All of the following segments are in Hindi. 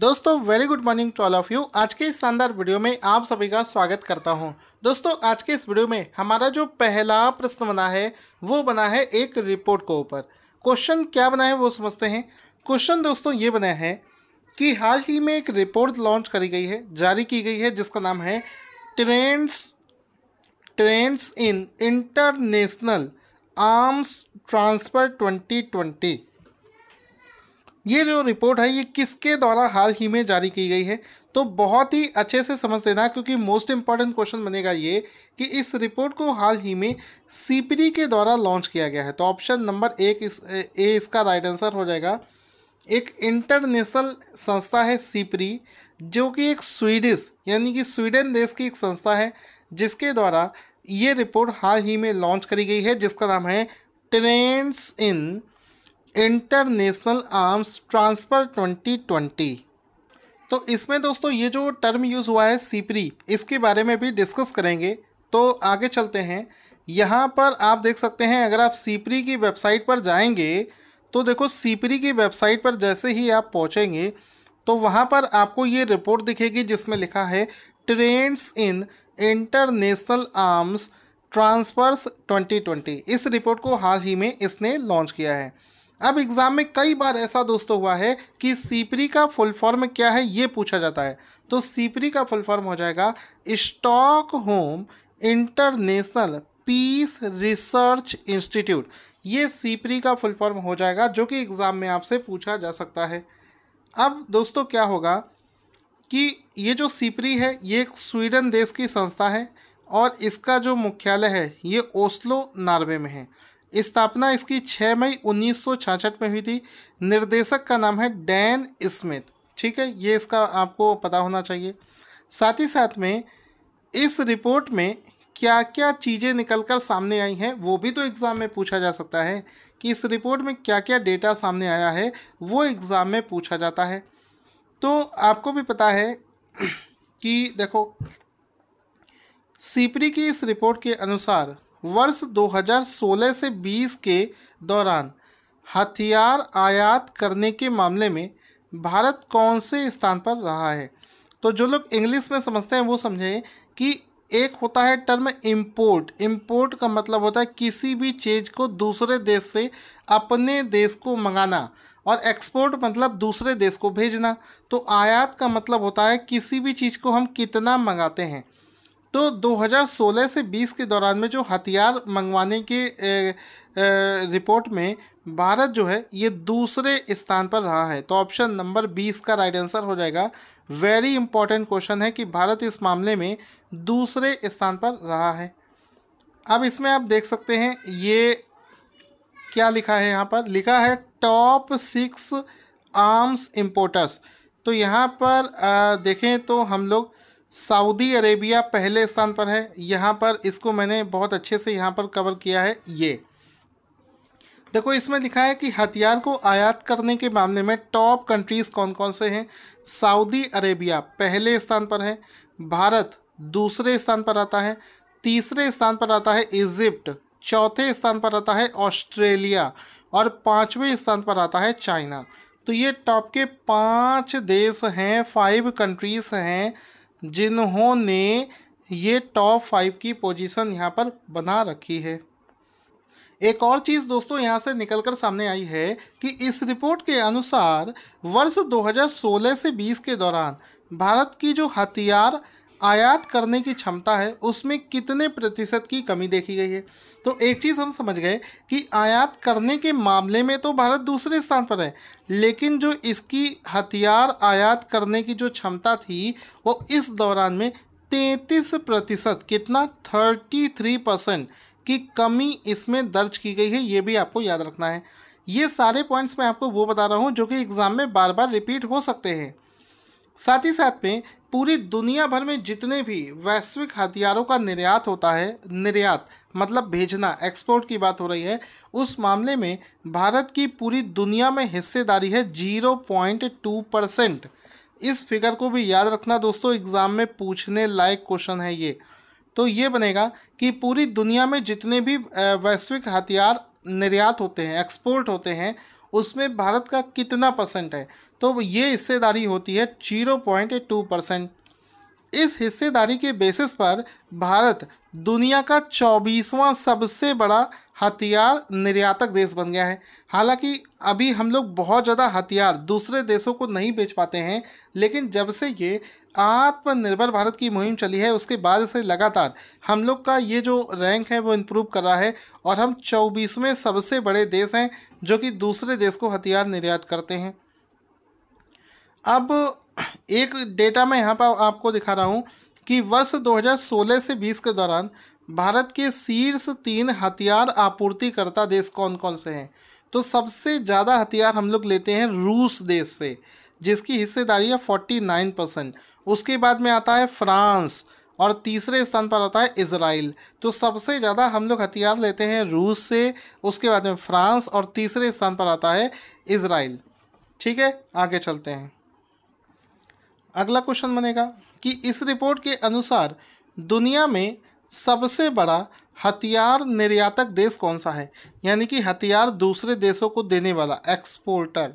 दोस्तों very good morning to all of you आज के इस शानदार वीडियो में आप सभी का स्वागत करता हूं दोस्तों आज के इस वीडियो में हमारा जो पहला प्रश्न बना है वो बना है एक रिपोर्ट को ऊपर क्वेश्चन क्या बना है वो समझते हैं क्वेश्चन दोस्तों ये बना है कि हाल ही में एक रिपोर्ट लॉन्च करी गई है जारी की गई है जिसका नाम है trends trends in international arms transfer twenty ये जो रिपोर्ट है ये किसके द्वारा हाल ही में जारी की गई है तो बहुत ही अच्छे से समझ लेना क्योंकि मोस्ट इम्पॉर्टेंट क्वेश्चन बनेगा ये कि इस रिपोर्ट को हाल ही में सीपीडी के द्वारा लॉन्च किया गया है तो ऑप्शन नंबर एक इस ए इसका राइट आंसर हो जाएगा एक इंटरनेशनल संस्था है सीपरी जो कि एक स्वीडिश यानी कि स्वीडन देश की एक संस्था है जिसके द्वारा ये रिपोर्ट हाल ही में लॉन्च करी गई है जिसका नाम है trends in international arms transfer 2020 तो इसमें दोस्तों ये जो टर्म यूज़ हुआ है सीपरी इसके बारे में भी डिस्कस करेंगे तो आगे चलते हैं यहाँ पर आप देख सकते हैं अगर आप सीपरी की वेबसाइट पर जाएंगे तो देखो सीपरी की वेबसाइट पर जैसे ही आप पहुँचेंगे तो वहाँ पर आपको ये रिपोर्ट दिखेगी जिसमें लिखा है trends in international arms transfers 2020 इस रिपोर्ट को हाल ही में इसने लॉन्च किया है अब एग्ज़ाम में कई बार ऐसा दोस्तों हुआ है कि सीपरी का फुल फॉर्म क्या है ये पूछा जाता है तो सीपरी का फुल फॉर्म हो जाएगा Stockholm international peace research institute ये सीपरी का फुल फॉर्म हो जाएगा जो कि एग्ज़ाम में आपसे पूछा जा सकता है अब दोस्तों क्या होगा कि ये जो सीपरी है ये एक स्वीडन देश की संस्था है और इसका जो मुख्यालय है ये ओस्लो नार्वे में है स्थापना इसकी 6 मई 1966 में हुई थी निर्देशक का नाम है डैन स्मिथ ठीक है ये इसका आपको पता होना चाहिए साथ ही साथ में इस रिपोर्ट में क्या क्या चीज़ें निकल कर सामने आई हैं वो भी तो एग्ज़ाम में पूछा जा सकता है कि इस रिपोर्ट में क्या क्या डेटा सामने आया है वो एग्ज़ाम में पूछा जाता है तो आपको भी पता है कि देखो सीपरी की इस रिपोर्ट के अनुसार वर्ष 2016 से 20 के दौरान हथियार आयात करने के मामले में भारत कौन से स्थान पर रहा है तो जो लोग इंग्लिश में समझते हैं वो समझें कि एक होता है टर्म इंपोर्ट इंपोर्ट का मतलब होता है किसी भी चीज़ को दूसरे देश से अपने देश को मंगाना और एक्सपोर्ट मतलब दूसरे देश को भेजना तो आयात का मतलब होता है किसी भी चीज़ को हम कितना मंगाते हैं तो 2016 से 20 के दौरान में जो हथियार मंगवाने के ए, ए, रिपोर्ट में भारत जो है ये दूसरे स्थान पर रहा है तो ऑप्शन नंबर 20 का राइट आंसर हो जाएगा वेरी इंपॉर्टेंट क्वेश्चन है कि भारत इस मामले में दूसरे स्थान पर रहा है अब इसमें आप देख सकते हैं ये क्या लिखा है यहाँ पर लिखा है टॉप सिक्स आर्म्स इम्पोर्टर्स तो यहाँ पर आ, देखें तो हम लोग सऊदी अरेबिया पहले स्थान पर है यहाँ पर इसको मैंने बहुत अच्छे से यहाँ पर कवर किया है ये देखो इसमें लिखा है कि हथियार को आयात करने के मामले में टॉप कंट्रीज़ कौन कौन से हैं सऊदी अरेबिया पहले स्थान पर है भारत दूसरे स्थान पर आता है तीसरे स्थान पर आता है इजिप्ट चौथे स्थान पर आता है ऑस्ट्रेलिया और पाँचवें स्थान पर आता है चाइना तो ये टॉप के पाँच देश हैं फाइव कंट्रीज़ हैं जिन्होंने ये टॉप फाइव की पोजीशन यहाँ पर बना रखी है एक और चीज़ दोस्तों यहाँ से निकलकर सामने आई है कि इस रिपोर्ट के अनुसार वर्ष 2016 से 20 के दौरान भारत की जो हथियार आयात करने की क्षमता है उसमें कितने प्रतिशत की कमी देखी गई है तो एक चीज़ हम समझ गए कि आयात करने के मामले में तो भारत दूसरे स्थान पर है लेकिन जो इसकी हथियार आयात करने की जो क्षमता थी वो इस दौरान में तैंतीस प्रतिशत कितना थर्टी थ्री परसेंट की कमी इसमें दर्ज की गई है ये भी आपको याद रखना है ये सारे पॉइंट्स मैं आपको वो बता रहा हूँ जो कि एग्ज़ाम में बार बार रिपीट हो सकते हैं साथ ही साथ में पूरी दुनिया भर में जितने भी वैश्विक हथियारों का निर्यात होता है निर्यात मतलब भेजना एक्सपोर्ट की बात हो रही है उस मामले में भारत की पूरी दुनिया में हिस्सेदारी है जीरो पॉइंट टू परसेंट इस फिगर को भी याद रखना दोस्तों एग्ज़ाम में पूछने लायक क्वेश्चन है ये तो ये बनेगा कि पूरी दुनिया में जितने भी वैश्विक हथियार निर्यात होते हैं एक्सपोर्ट होते हैं उसमें भारत का कितना परसेंट है तो ये हिस्सेदारी होती है जीरो पॉइंट टू परसेंट इस हिस्सेदारी के बेसिस पर भारत दुनिया का चौबीसवां सबसे बड़ा हथियार निर्यातक देश बन गया है हालांकि अभी हम लोग बहुत ज़्यादा हथियार दूसरे देशों को नहीं बेच पाते हैं लेकिन जब से ये आत्मनिर्भर भारत की मुहिम चली है उसके बाद से लगातार हम लोग का ये जो रैंक है वो इम्प्रूव कर रहा है और हम चौबीसवें सबसे बड़े देश हैं जो कि दूसरे देश को हथियार निर्यात करते हैं अब एक डेटा मैं यहाँ पर आपको दिखा रहा हूँ कि वर्ष 2016 से 20 के दौरान भारत के शीर्ष तीन हथियार आपूर्तिकर्ता देश कौन कौन से हैं तो सबसे ज़्यादा हथियार हम लोग लेते हैं रूस देश से जिसकी हिस्सेदारी है फोर्टी नाइन परसेंट उसके बाद में आता है फ्रांस और तीसरे स्थान पर आता है इसराइल तो सबसे ज़्यादा हम लोग हथियार लेते हैं रूस से उसके बाद में फ्रांस और तीसरे स्थान पर आता है इसराइल ठीक है आगे चलते हैं अगला क्वेश्चन बनेगा कि इस रिपोर्ट के अनुसार दुनिया में सबसे बड़ा हथियार निर्यातक देश कौन सा है यानी कि हथियार दूसरे देशों को देने वाला एक्सपोर्टर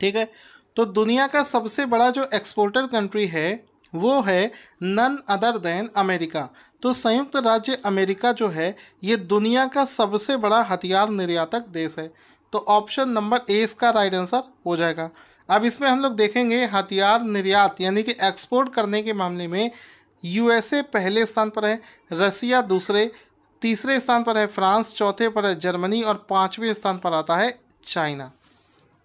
ठीक है तो दुनिया का सबसे बड़ा जो एक्सपोर्टर कंट्री है वो है नन अदर देन अमेरिका तो संयुक्त राज्य अमेरिका जो है ये दुनिया का सबसे बड़ा हथियार निर्यातक देश है तो ऑप्शन नंबर ए इसका राइट आंसर हो जाएगा अब इसमें हम लोग देखेंगे हथियार निर्यात यानी कि एक्सपोर्ट करने के मामले में यूएसए पहले स्थान पर है रसिया दूसरे तीसरे स्थान पर है फ्रांस चौथे पर है जर्मनी और पाँचवें स्थान पर आता है चाइना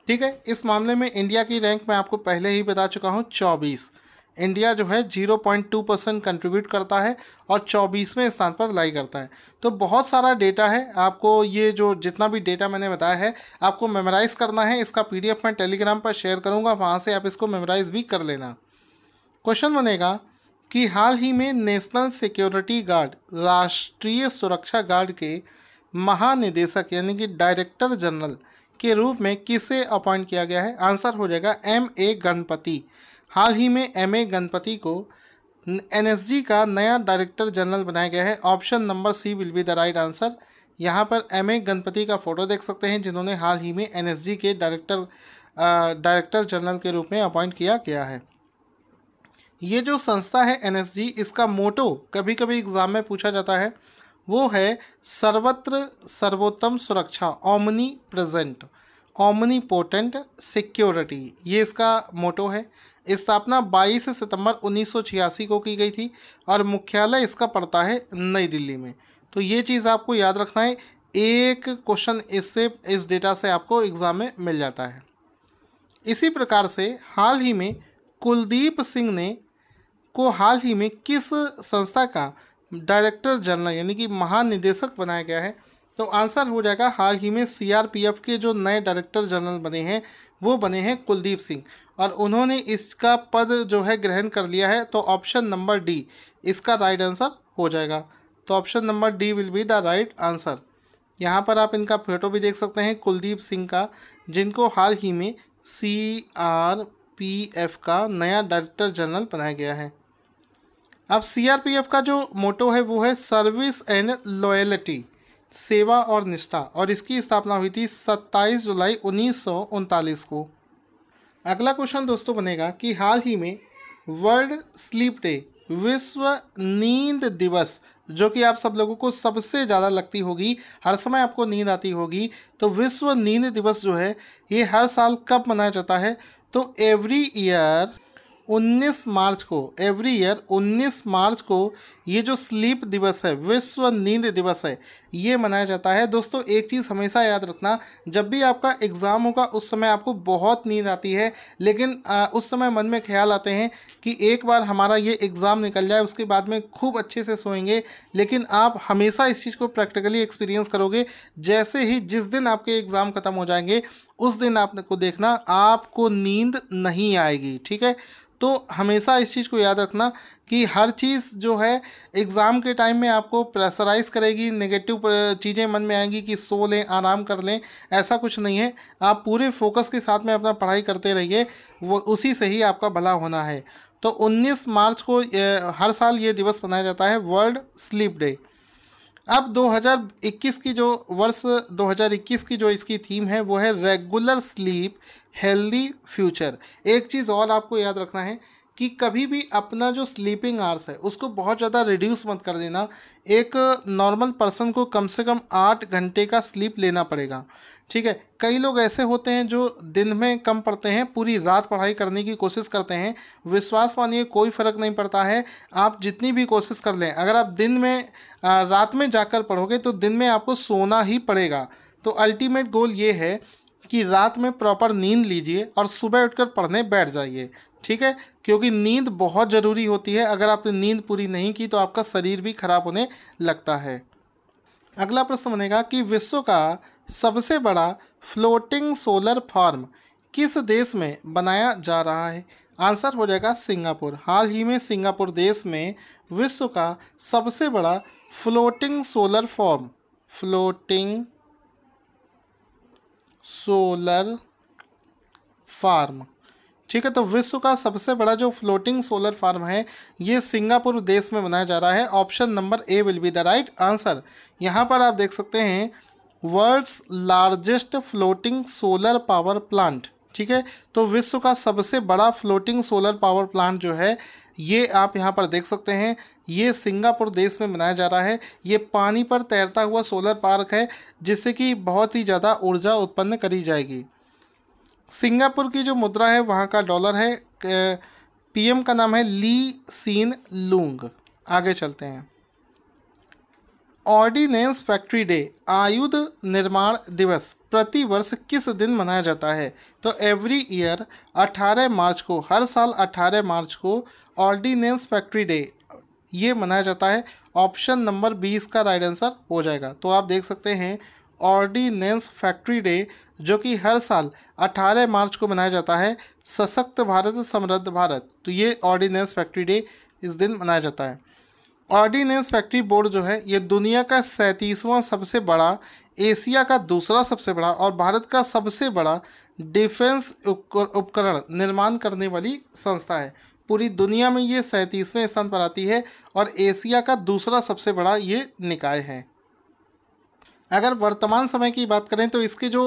ठीक है इस मामले में इंडिया की रैंक मैं आपको पहले ही बता चुका हूँ चौबीस इंडिया जो है 0.2 परसेंट कंट्रीब्यूट करता है और चौबीसवें स्थान पर लाई करता है तो बहुत सारा डेटा है आपको ये जो जितना भी डेटा मैंने बताया है आपको मेमोराइज़ करना है इसका पीडीएफ मैं टेलीग्राम पर शेयर करूँगा वहाँ से आप इसको मेमोराइज़ भी कर लेना क्वेश्चन बनेगा कि हाल ही में नेशनल सिक्योरिटी गार्ड राष्ट्रीय सुरक्षा गार्ड के महानिदेशक यानी कि डायरेक्टर जनरल के रूप में किसे अपॉइंट किया गया है आंसर हो जाएगा एम ए गणपति हाल ही में एम ए गणपति को जी का नया डायरेक्टर जनरल बनाया गया है option number C will be the right answer यहाँ पर एम ए गणपति का फ़ोटो देख सकते हैं जिन्होंने हाल ही में जी के डायरेक्टर डायरेक्टर जनरल के रूप में अपॉइंट किया गया है ये जो संस्था है जी इसका मोटो कभी कभी एग्ज़ाम में पूछा जाता है वो है सर्वत्र सर्वोत्तम सुरक्षा omnipresent omnipotent security ये इसका मोटो है स्थापना 22 सितंबर 1986 को की गई थी और मुख्यालय इसका पड़ता है नई दिल्ली में तो ये चीज़ आपको याद रखना है एक क्वेश्चन इससे इस डेटा से आपको एग्ज़ाम में मिल जाता है इसी प्रकार से हाल ही में कुलदीप सिंह ने को हाल ही में किस संस्था का डायरेक्टर जनरल यानी कि महानिदेशक बनाया गया है तो आंसर हो जाएगा हाल ही में सीआरपीएफ के जो नए डायरेक्टर जनरल बने हैं वो बने हैं कुलदीप सिंह और उन्होंने इसका पद जो है ग्रहण कर लिया है तो ऑप्शन नंबर डी इसका राइट आंसर हो जाएगा तो option number D will be the right answer यहाँ पर आप इनका फोटो भी देख सकते हैं कुलदीप सिंह का जिनको हाल ही में सी आर पी एफ का नया डायरेक्टर जनरल बनाया गया है अब सी आर पी एफ का जो मोटो है वो है सर्विस एंड लॉयल्टी सेवा और निष्ठा और इसकी स्थापना हुई थी 27 जुलाई उन्नीस को अगला क्वेश्चन दोस्तों बनेगा कि हाल ही में वर्ल्ड स्लीप डे विश्व नींद दिवस जो कि आप सब लोगों को सबसे ज़्यादा लगती होगी हर समय आपको नींद आती होगी तो विश्व नींद दिवस जो है ये हर साल कब मनाया जाता है तो एवरी ईयर 19 मार्च को एवरी ईयर 19 मार्च को ये जो स्लीप दिवस है विश्व नींद दिवस है ये मनाया जाता है दोस्तों एक चीज़ हमेशा याद रखना जब भी आपका एग्ज़ाम होगा उस समय आपको बहुत नींद आती है लेकिन आ, उस समय मन में ख्याल आते हैं कि एक बार हमारा ये एग्ज़ाम निकल जाए उसके बाद में खूब अच्छे से सोएंगे लेकिन आप हमेशा इस चीज़ को प्रैक्टिकली एक्सपीरियंस करोगे जैसे ही जिस दिन आपके एग्ज़ाम ख़त्म हो जाएंगे उस दिन आपको देखना आपको नींद नहीं आएगी ठीक है तो हमेशा इस चीज़ को याद रखना कि हर चीज़ जो है एग्ज़ाम के टाइम में आपको प्रेशराइज करेगी नेगेटिव चीज़ें मन में आएंगी कि सो लें आराम कर लें ऐसा कुछ नहीं है आप पूरे फोकस के साथ में अपना पढ़ाई करते रहिए वो उसी से ही आपका भला होना है तो 19 मार्च को हर साल ये दिवस मनाया जाता है वर्ल्ड स्लीप डे अब 2021 की जो वर्ष 2021 की जो इसकी थीम है वो है रेगुलर स्लीप हेल्दी फ्यूचर एक चीज़ और आपको याद रखना है कि कभी भी अपना जो स्लीपिंग आवर्स है उसको बहुत ज़्यादा रिड्यूस मत कर देना एक नॉर्मल पर्सन को कम से कम आठ घंटे का स्लीप लेना पड़ेगा ठीक है कई लोग ऐसे होते हैं जो दिन में कम पढ़ते हैं पूरी रात पढ़ाई करने की कोशिश करते हैं विश्वास मानिए कोई फ़र्क नहीं पड़ता है आप जितनी भी कोशिश कर लें अगर आप दिन में रात में जाकर पढ़ोगे तो दिन में आपको सोना ही पड़ेगा तो अल्टीमेट गोल ये है कि रात में प्रॉपर नींद लीजिए और सुबह उठकर पढ़ने बैठ जाइए ठीक है क्योंकि नींद बहुत ज़रूरी होती है अगर आपने नींद पूरी नहीं की तो आपका शरीर भी खराब होने लगता है अगला प्रश्न बनेगा कि विश्व का सबसे बड़ा फ्लोटिंग सोलर फार्म किस देश में बनाया जा रहा है आंसर हो जाएगा सिंगापुर हाल ही में सिंगापुर देश में विश्व का सबसे बड़ा floating solar form floating solar farm ठीक है तो विश्व का सबसे बड़ा जो फ्लोटिंग सोलर फार्म है ये सिंगापुर देश में बनाया जा रहा है option number A will be the right answer यहाँ पर आप देख सकते हैं world's largest floating solar power plant ठीक है तो विश्व का सबसे बड़ा फ्लोटिंग सोलर पावर प्लांट जो है ये आप यहाँ पर देख सकते हैं ये सिंगापुर देश में बनाया जा रहा है ये पानी पर तैरता हुआ सोलर पार्क है जिससे कि बहुत ही ज़्यादा ऊर्जा उत्पन्न करी जाएगी सिंगापुर की जो मुद्रा है वहाँ का डॉलर है पीएम का नाम है ली सीन लूंग आगे चलते हैं ऑर्डिनेंस फैक्ट्री डे आयुध निर्माण दिवस प्रति वर्ष किस दिन मनाया जाता है तो एवरी ईयर 18 मार्च को हर साल 18 मार्च को ऑर्डिनेंस फैक्ट्री डे ये मनाया जाता है ऑप्शन नंबर बी इसका राइट आंसर हो जाएगा तो आप देख सकते हैं ऑर्डिनेंस फैक्ट्री डे जो कि हर साल 18 मार्च को मनाया जाता है सशक्त भारत समृद्ध भारत तो ये ऑर्डिनेंस फैक्ट्री डे इस दिन मनाया जाता है ऑर्डिनेंस फैक्ट्री बोर्ड जो है ये दुनिया का सैंतीसवां सबसे बड़ा एशिया का दूसरा सबसे बड़ा और भारत का सबसे बड़ा डिफेंस उपकरण निर्माण करने वाली संस्था है पूरी दुनिया में ये सैंतीसवें स्थान पर आती है और एशिया का दूसरा सबसे बड़ा ये निकाय है अगर वर्तमान समय की बात करें तो इसके जो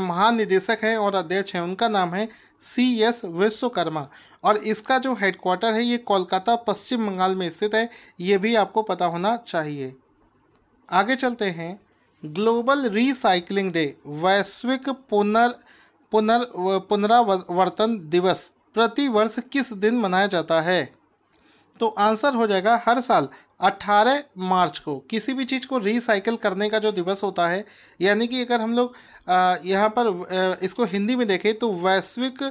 महानिदेशक हैं और अध्यक्ष हैं उनका नाम है सी एस विश्वकर्मा और इसका जो हेडक्वार्टर है ये कोलकाता पश्चिम बंगाल में स्थित है ये भी आपको पता होना चाहिए आगे चलते हैं ग्लोबल रिसाइकलिंग डे वैश्विक पुनर् पुनर् पुनरावर्तन दिवस प्रति वर्ष किस दिन मनाया जाता है तो आंसर हो जाएगा हर साल 18 मार्च को किसी भी चीज़ को रिसाइकिल करने का जो दिवस होता है यानी कि अगर हम लोग यहाँ पर इसको हिंदी में देखें तो वैश्विक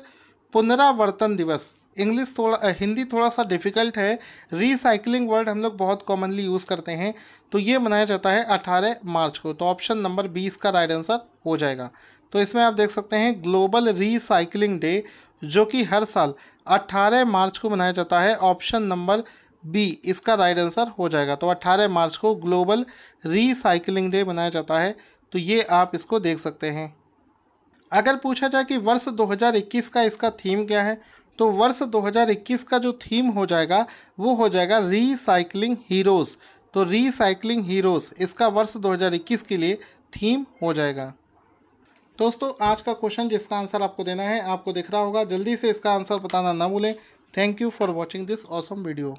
पुनरावर्तन दिवस इंग्लिश थोड़ा हिंदी थोड़ा सा डिफ़िकल्ट है रिसाइकिलिंग वर्ड हम लोग बहुत कॉमनली यूज़ करते हैं तो ये मनाया जाता है 18 मार्च को तो ऑप्शन नंबर बीस का राइट आंसर हो जाएगा तो इसमें आप देख सकते हैं ग्लोबल रिसाइकिलिंग डे जो कि हर साल 18 मार्च को मनाया जाता है ऑप्शन नंबर बी इसका राइट आंसर हो जाएगा तो 18 मार्च को ग्लोबल रीसाइकिलिंग डे मनाया जाता है तो ये आप इसको देख सकते हैं अगर पूछा जाए कि वर्ष 2021 का इसका थीम क्या है तो वर्ष 2021 का जो थीम हो जाएगा वो हो जाएगा रीसाइकिलिंग हीरोज़ तो रीसाइकिलिंग हीरोज़ इसका वर्ष 2021 के लिए थीम हो जाएगा दोस्तों आज का क्वेश्चन जिसका आंसर आपको देना है आपको दिख रहा होगा जल्दी से इसका आंसर बताना ना भूलें thank you for watching this awesome video